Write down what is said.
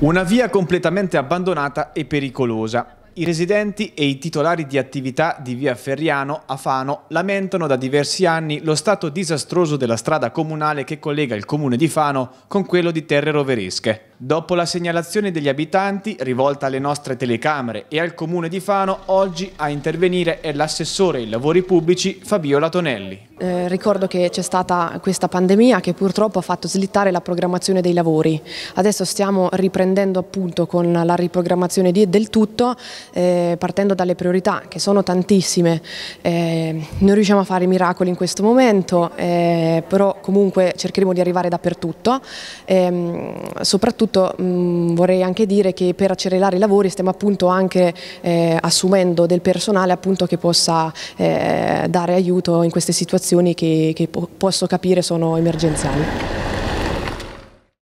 Una via completamente abbandonata e pericolosa. I residenti e i titolari di attività di via Ferriano a Fano lamentano da diversi anni lo stato disastroso della strada comunale che collega il comune di Fano con quello di Terre Roveresche. Dopo la segnalazione degli abitanti rivolta alle nostre telecamere e al comune di Fano, oggi a intervenire è l'assessore ai lavori pubblici Fabio Latonelli. Eh, ricordo che c'è stata questa pandemia che purtroppo ha fatto slittare la programmazione dei lavori. Adesso stiamo riprendendo appunto con la riprogrammazione di, del tutto, eh, partendo dalle priorità che sono tantissime. Eh, non riusciamo a fare miracoli in questo momento, eh, però comunque cercheremo di arrivare dappertutto, ehm, soprattutto soprattutto mh, mm, vorrei anche dire che per accelerare i lavori stiamo appunto anche eh, assumendo del personale appunto che possa eh, dare aiuto in queste situazioni che, che posso capire sono emergenziali.